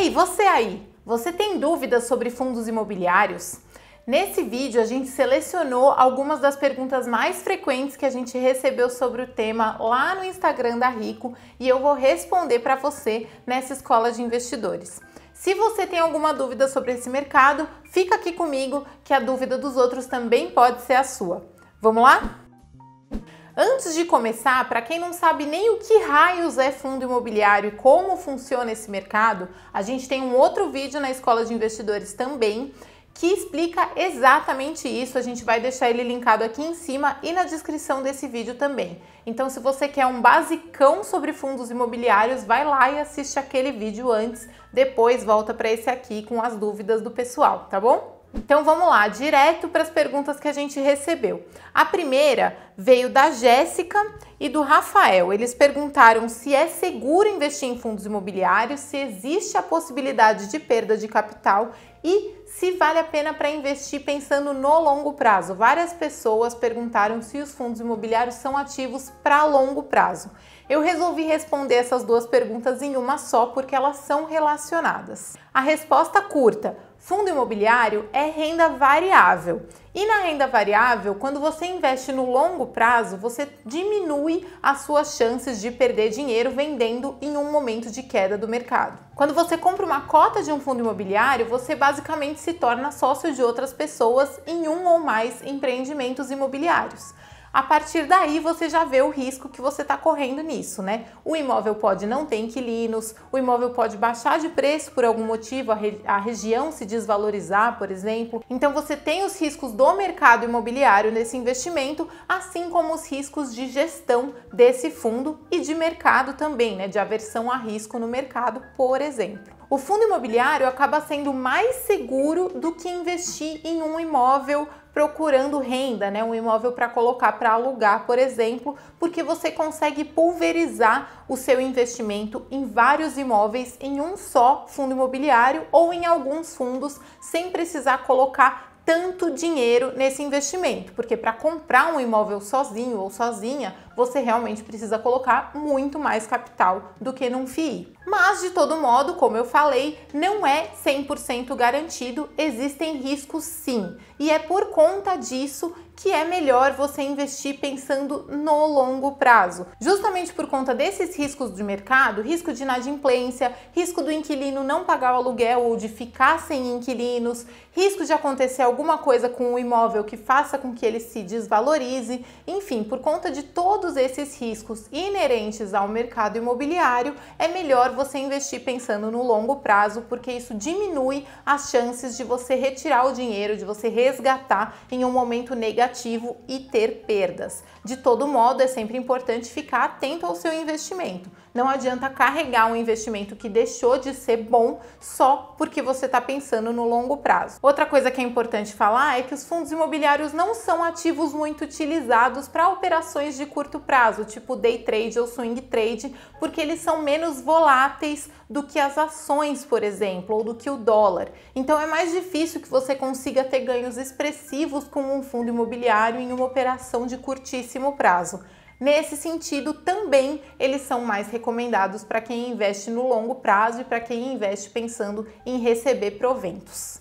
Ei, você aí! Você tem dúvidas sobre fundos imobiliários? Nesse vídeo a gente selecionou algumas das perguntas mais frequentes que a gente recebeu sobre o tema lá no Instagram da Rico e eu vou responder para você nessa escola de investidores. Se você tem alguma dúvida sobre esse mercado, fica aqui comigo que a dúvida dos outros também pode ser a sua. Vamos lá? Antes de começar, para quem não sabe nem o que raios é fundo imobiliário e como funciona esse mercado, a gente tem um outro vídeo na Escola de Investidores também que explica exatamente isso. A gente vai deixar ele linkado aqui em cima e na descrição desse vídeo também. Então, se você quer um basicão sobre fundos imobiliários, vai lá e assiste aquele vídeo antes, depois volta para esse aqui com as dúvidas do pessoal, tá bom? Então vamos lá, direto para as perguntas que a gente recebeu. A primeira veio da Jéssica e do Rafael. Eles perguntaram se é seguro investir em fundos imobiliários, se existe a possibilidade de perda de capital e se vale a pena para investir pensando no longo prazo. Várias pessoas perguntaram se os fundos imobiliários são ativos para longo prazo. Eu resolvi responder essas duas perguntas em uma só porque elas são relacionadas. A resposta curta Fundo imobiliário é renda variável. E na renda variável, quando você investe no longo prazo, você diminui as suas chances de perder dinheiro vendendo em um momento de queda do mercado. Quando você compra uma cota de um fundo imobiliário, você basicamente se torna sócio de outras pessoas em um ou mais empreendimentos imobiliários. A partir daí você já vê o risco que você está correndo nisso, né? O imóvel pode não ter inquilinos, o imóvel pode baixar de preço por algum motivo, a, re a região se desvalorizar, por exemplo. Então você tem os riscos do mercado imobiliário nesse investimento, assim como os riscos de gestão desse fundo e de mercado também, né? De aversão a risco no mercado, por exemplo o fundo imobiliário acaba sendo mais seguro do que investir em um imóvel procurando renda, né? Um imóvel para colocar para alugar, por exemplo, porque você consegue pulverizar o seu investimento em vários imóveis em um só fundo imobiliário ou em alguns fundos sem precisar colocar tanto dinheiro nesse investimento, porque para comprar um imóvel sozinho ou sozinha, você realmente precisa colocar muito mais capital do que num FII. Mas, de todo modo, como eu falei, não é 100% garantido, existem riscos sim. E é por conta disso que é melhor você investir pensando no longo prazo. Justamente por conta desses riscos de mercado, risco de inadimplência, risco do inquilino não pagar o aluguel ou de ficar sem inquilinos, risco de acontecer alguma coisa com o imóvel que faça com que ele se desvalorize, enfim, por conta de todos todos esses riscos inerentes ao mercado imobiliário, é melhor você investir pensando no longo prazo, porque isso diminui as chances de você retirar o dinheiro, de você resgatar em um momento negativo e ter perdas. De todo modo, é sempre importante ficar atento ao seu investimento. Não adianta carregar um investimento que deixou de ser bom só porque você está pensando no longo prazo. Outra coisa que é importante falar é que os fundos imobiliários não são ativos muito utilizados para operações de curto prazo, tipo day trade ou swing trade, porque eles são menos voláteis do que as ações, por exemplo, ou do que o dólar. Então é mais difícil que você consiga ter ganhos expressivos com um fundo imobiliário em uma operação de curtíssimo prazo. Nesse sentido, também eles são mais recomendados para quem investe no longo prazo e para quem investe pensando em receber proventos.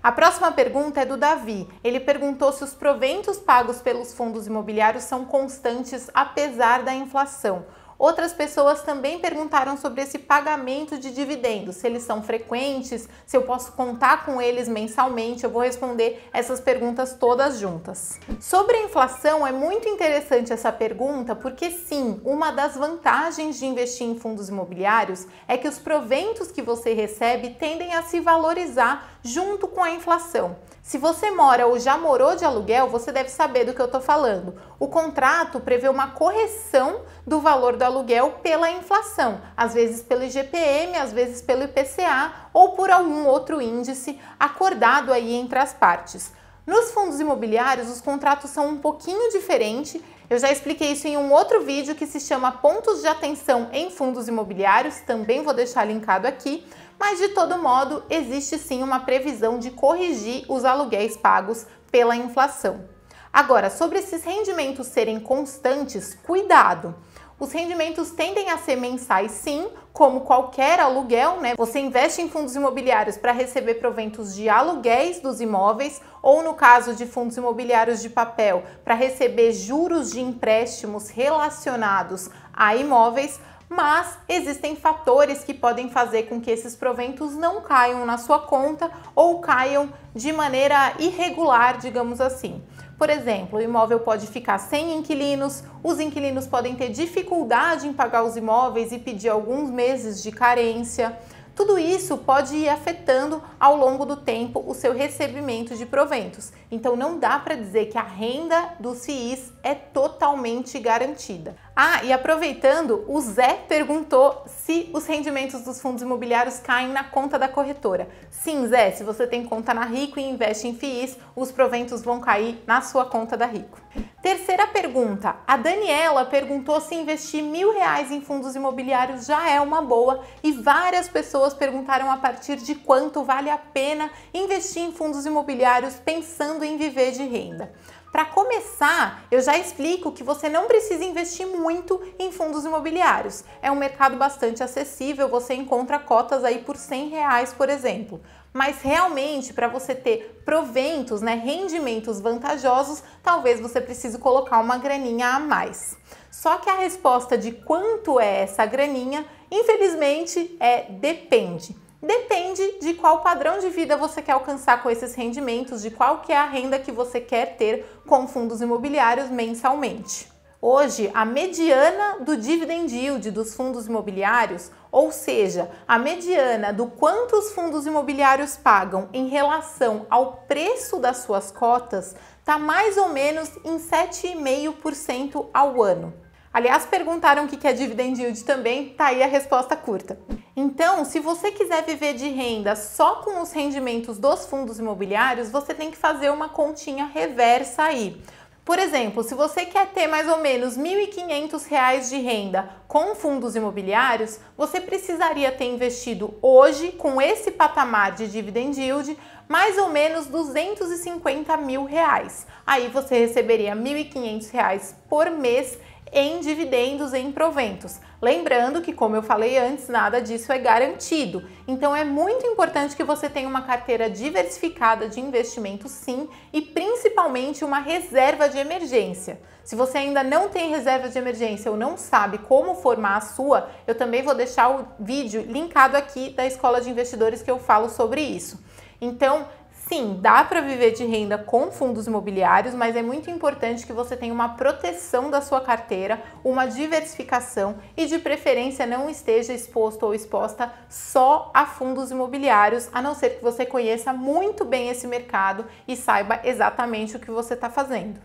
A próxima pergunta é do Davi. Ele perguntou se os proventos pagos pelos fundos imobiliários são constantes apesar da inflação Outras pessoas também perguntaram sobre esse pagamento de dividendos, se eles são frequentes, se eu posso contar com eles mensalmente. Eu vou responder essas perguntas todas juntas. Sobre a inflação, é muito interessante essa pergunta, porque sim, uma das vantagens de investir em fundos imobiliários é que os proventos que você recebe tendem a se valorizar junto com a inflação. Se você mora ou já morou de aluguel, você deve saber do que eu estou falando. O contrato prevê uma correção do valor do aluguel pela inflação, às vezes pelo IGPM, às vezes pelo IPCA ou por algum outro índice acordado aí entre as partes. Nos fundos imobiliários, os contratos são um pouquinho diferente. Eu já expliquei isso em um outro vídeo que se chama Pontos de Atenção em Fundos Imobiliários, também vou deixar linkado aqui. Mas de todo modo, existe sim uma previsão de corrigir os aluguéis pagos pela inflação. Agora, sobre esses rendimentos serem constantes, cuidado! Os rendimentos tendem a ser mensais, sim, como qualquer aluguel, né? Você investe em fundos imobiliários para receber proventos de aluguéis dos imóveis, ou no caso de fundos imobiliários de papel, para receber juros de empréstimos relacionados a imóveis. Mas existem fatores que podem fazer com que esses proventos não caiam na sua conta ou caiam de maneira irregular, digamos assim. Por exemplo, o imóvel pode ficar sem inquilinos, os inquilinos podem ter dificuldade em pagar os imóveis e pedir alguns meses de carência. Tudo isso pode ir afetando ao longo do tempo o seu recebimento de proventos. Então não dá para dizer que a renda do FIIs é totalmente garantida. Ah, e aproveitando, o Zé perguntou se os rendimentos dos fundos imobiliários caem na conta da corretora. Sim, Zé, se você tem conta na Rico e investe em FIIs, os proventos vão cair na sua conta da Rico. Terceira pergunta. A Daniela perguntou se investir mil reais em fundos imobiliários já é uma boa e várias pessoas perguntaram a partir de quanto vale a pena investir em fundos imobiliários pensando em viver de renda. Para começar, eu já explico que você não precisa investir muito em fundos imobiliários. É um mercado bastante acessível, você encontra cotas aí por 100 reais, por exemplo. Mas realmente, para você ter proventos, né, rendimentos vantajosos, talvez você precise colocar uma graninha a mais. Só que a resposta de quanto é essa graninha, infelizmente, é depende. Depende de qual padrão de vida você quer alcançar com esses rendimentos, de qual que é a renda que você quer ter com fundos imobiliários mensalmente. Hoje, a mediana do dividend yield dos fundos imobiliários, ou seja, a mediana do quanto os fundos imobiliários pagam em relação ao preço das suas cotas, está mais ou menos em 7,5% ao ano. Aliás, perguntaram o que é dividend yield também, tá aí a resposta curta. Então, se você quiser viver de renda só com os rendimentos dos fundos imobiliários, você tem que fazer uma continha reversa aí. Por exemplo, se você quer ter mais ou menos R$ 1.500 de renda com fundos imobiliários, você precisaria ter investido hoje, com esse patamar de dividend yield, mais ou menos R$ 250 mil. Reais. Aí você receberia R$ 1.500 por mês em dividendos e em proventos. Lembrando que, como eu falei antes, nada disso é garantido. Então é muito importante que você tenha uma carteira diversificada de investimentos, sim e principalmente uma reserva de emergência. Se você ainda não tem reserva de emergência ou não sabe como formar a sua, eu também vou deixar o vídeo linkado aqui da Escola de Investidores que eu falo sobre isso. Então, Sim, dá para viver de renda com fundos imobiliários, mas é muito importante que você tenha uma proteção da sua carteira, uma diversificação e de preferência não esteja exposto ou exposta só a fundos imobiliários, a não ser que você conheça muito bem esse mercado e saiba exatamente o que você está fazendo.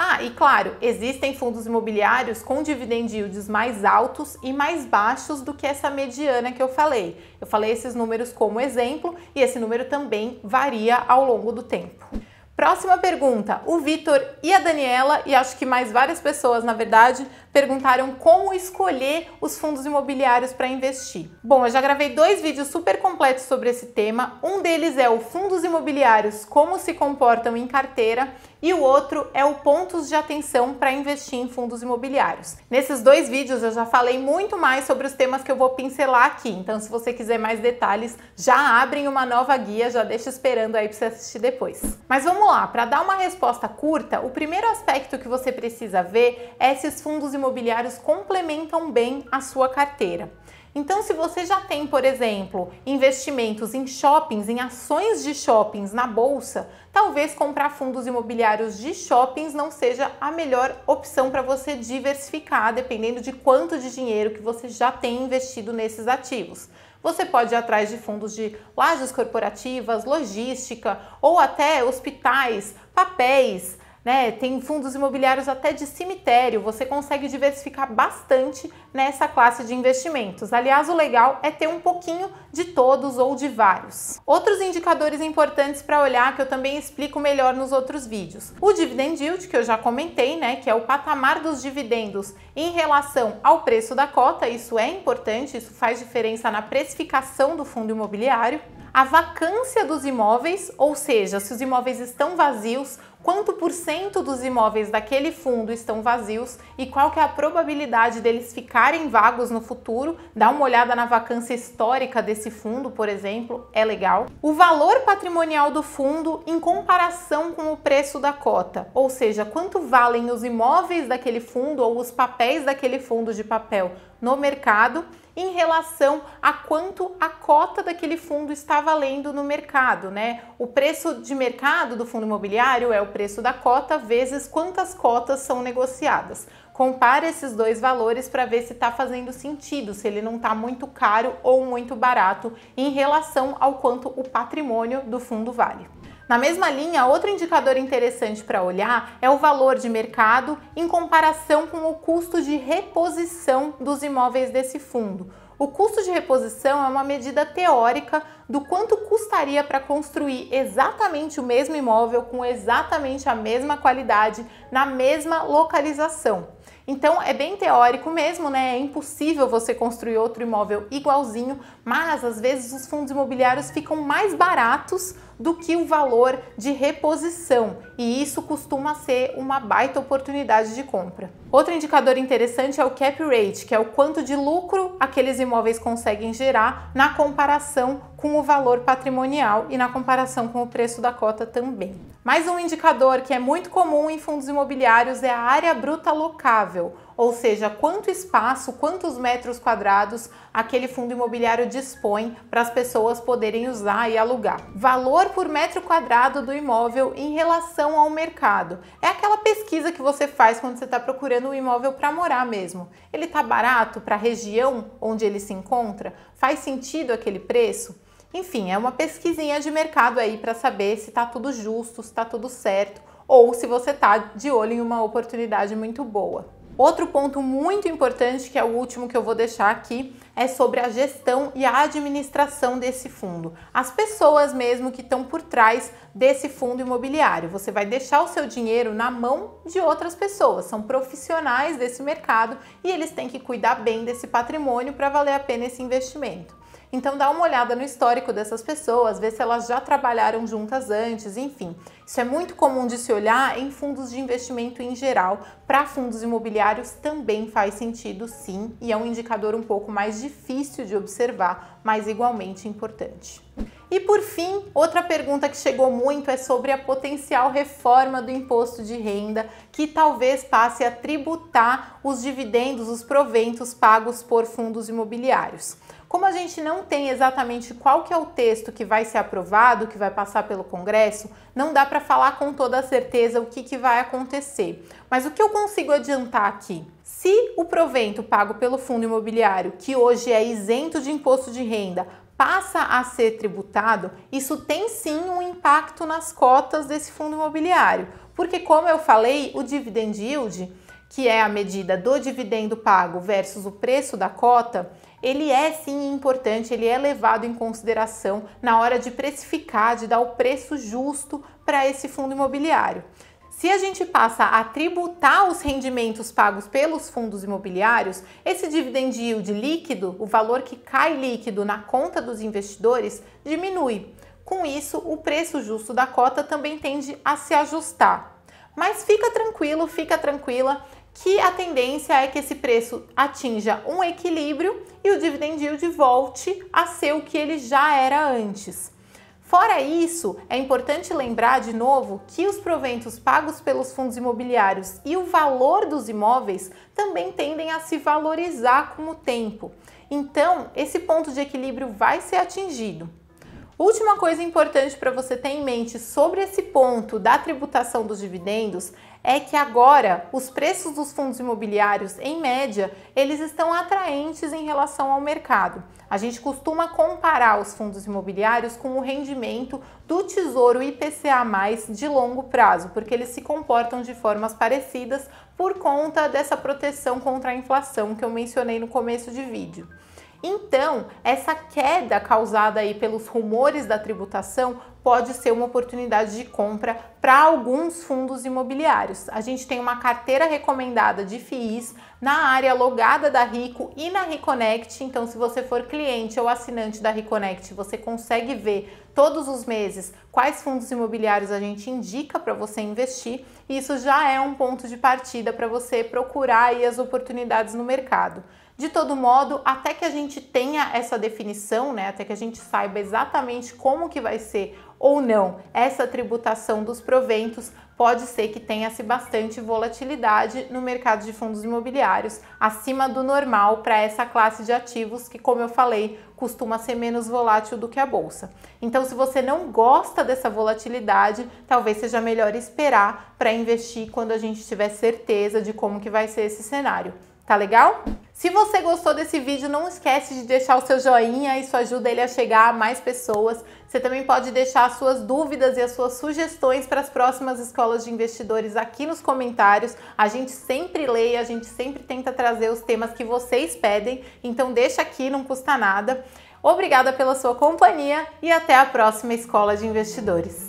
Ah, e claro, existem fundos imobiliários com dividend yields mais altos e mais baixos do que essa mediana que eu falei. Eu falei esses números como exemplo e esse número também varia ao longo do tempo. Próxima pergunta. O Vitor e a Daniela, e acho que mais várias pessoas, na verdade, perguntaram como escolher os fundos imobiliários para investir. Bom, eu já gravei dois vídeos super completos sobre esse tema. Um deles é o fundos imobiliários como se comportam em carteira e o outro é o pontos de atenção para investir em fundos imobiliários. Nesses dois vídeos eu já falei muito mais sobre os temas que eu vou pincelar aqui. Então, se você quiser mais detalhes, já abrem uma nova guia, já deixa esperando aí para você assistir depois. Mas vamos lá, para dar uma resposta curta, o primeiro aspecto que você precisa ver é se os fundos imobiliários imobiliários complementam bem a sua carteira. Então, se você já tem, por exemplo, investimentos em shoppings, em ações de shoppings na bolsa, talvez comprar fundos imobiliários de shoppings não seja a melhor opção para você diversificar, dependendo de quanto de dinheiro que você já tem investido nesses ativos. Você pode ir atrás de fundos de lajes corporativas, logística ou até hospitais, papéis, né? Tem fundos imobiliários até de cemitério, você consegue diversificar bastante nessa classe de investimentos. Aliás, o legal é ter um pouquinho de todos ou de vários. Outros indicadores importantes para olhar que eu também explico melhor nos outros vídeos. O dividend yield, que eu já comentei, né, que é o patamar dos dividendos em relação ao preço da cota, isso é importante, isso faz diferença na precificação do fundo imobiliário. A vacância dos imóveis, ou seja, se os imóveis estão vazios, quanto por cento dos imóveis daquele fundo estão vazios e qual que é a probabilidade deles ficarem vagos no futuro. Dá uma olhada na vacância histórica desse fundo, por exemplo, é legal. O valor patrimonial do fundo em comparação com o preço da cota, ou seja, quanto valem os imóveis daquele fundo ou os papéis daquele fundo de papel no mercado em relação a quanto a cota daquele fundo está valendo no mercado, né? O preço de mercado do fundo imobiliário é o preço da cota vezes quantas cotas são negociadas. Compare esses dois valores para ver se está fazendo sentido, se ele não está muito caro ou muito barato em relação ao quanto o patrimônio do fundo vale. Na mesma linha, outro indicador interessante para olhar é o valor de mercado em comparação com o custo de reposição dos imóveis desse fundo. O custo de reposição é uma medida teórica do quanto custaria para construir exatamente o mesmo imóvel com exatamente a mesma qualidade na mesma localização. Então é bem teórico mesmo, né? É impossível você construir outro imóvel igualzinho, mas às vezes os fundos imobiliários ficam mais baratos do que o valor de reposição, e isso costuma ser uma baita oportunidade de compra. Outro indicador interessante é o cap rate, que é o quanto de lucro aqueles imóveis conseguem gerar na comparação com o valor patrimonial e na comparação com o preço da cota também. Mais um indicador que é muito comum em fundos imobiliários é a área bruta locável ou seja, quanto espaço, quantos metros quadrados aquele fundo imobiliário dispõe para as pessoas poderem usar e alugar. Valor por metro quadrado do imóvel em relação ao mercado. É aquela pesquisa que você faz quando você está procurando um imóvel para morar mesmo. Ele está barato para a região onde ele se encontra? Faz sentido aquele preço? Enfim, é uma pesquisinha de mercado aí para saber se está tudo justo, se está tudo certo ou se você está de olho em uma oportunidade muito boa. Outro ponto muito importante, que é o último que eu vou deixar aqui, é sobre a gestão e a administração desse fundo. As pessoas mesmo que estão por trás desse fundo imobiliário. Você vai deixar o seu dinheiro na mão de outras pessoas, são profissionais desse mercado e eles têm que cuidar bem desse patrimônio para valer a pena esse investimento. Então dá uma olhada no histórico dessas pessoas, vê se elas já trabalharam juntas antes, enfim. Isso é muito comum de se olhar em fundos de investimento em geral. Para fundos imobiliários também faz sentido, sim, e é um indicador um pouco mais difícil de observar, mas igualmente importante. E por fim, outra pergunta que chegou muito é sobre a potencial reforma do imposto de renda, que talvez passe a tributar os dividendos, os proventos pagos por fundos imobiliários. Como a gente não tem exatamente qual que é o texto que vai ser aprovado, que vai passar pelo Congresso, não dá para falar com toda certeza o que, que vai acontecer. Mas o que eu consigo adiantar aqui? Se o provento pago pelo fundo imobiliário, que hoje é isento de imposto de renda, passa a ser tributado, isso tem sim um impacto nas cotas desse fundo imobiliário. Porque, como eu falei, o dividend yield, que é a medida do dividendo pago versus o preço da cota, ele é sim importante, ele é levado em consideração na hora de precificar, de dar o preço justo para esse fundo imobiliário. Se a gente passa a tributar os rendimentos pagos pelos fundos imobiliários, esse dividend yield líquido, o valor que cai líquido na conta dos investidores, diminui. Com isso, o preço justo da cota também tende a se ajustar. Mas fica tranquilo, fica tranquila, que a tendência é que esse preço atinja um equilíbrio e o dividend yield volte a ser o que ele já era antes. Fora isso, é importante lembrar de novo que os proventos pagos pelos fundos imobiliários e o valor dos imóveis também tendem a se valorizar com o tempo. Então, esse ponto de equilíbrio vai ser atingido. Última coisa importante para você ter em mente sobre esse ponto da tributação dos dividendos é que agora os preços dos fundos imobiliários, em média, eles estão atraentes em relação ao mercado. A gente costuma comparar os fundos imobiliários com o rendimento do Tesouro IPCA+ de longo prazo, porque eles se comportam de formas parecidas por conta dessa proteção contra a inflação que eu mencionei no começo de vídeo. Então, essa queda causada aí pelos rumores da tributação pode ser uma oportunidade de compra para alguns fundos imobiliários. A gente tem uma carteira recomendada de FIIs na área logada da Rico e na Riconect. Então, se você for cliente ou assinante da Riconect, você consegue ver todos os meses quais fundos imobiliários a gente indica para você investir. Isso já é um ponto de partida para você procurar as oportunidades no mercado. De todo modo, até que a gente tenha essa definição, né, até que a gente saiba exatamente como que vai ser ou não. Essa tributação dos proventos pode ser que tenha-se bastante volatilidade no mercado de fundos imobiliários, acima do normal para essa classe de ativos que, como eu falei, costuma ser menos volátil do que a bolsa. Então, se você não gosta dessa volatilidade, talvez seja melhor esperar para investir quando a gente tiver certeza de como que vai ser esse cenário. Tá legal? Se você gostou desse vídeo, não esquece de deixar o seu joinha, isso ajuda ele a chegar a mais pessoas. Você também pode deixar as suas dúvidas e as suas sugestões para as próximas escolas de investidores aqui nos comentários. A gente sempre lê, a gente sempre tenta trazer os temas que vocês pedem, então deixa aqui, não custa nada. Obrigada pela sua companhia e até a próxima Escola de Investidores.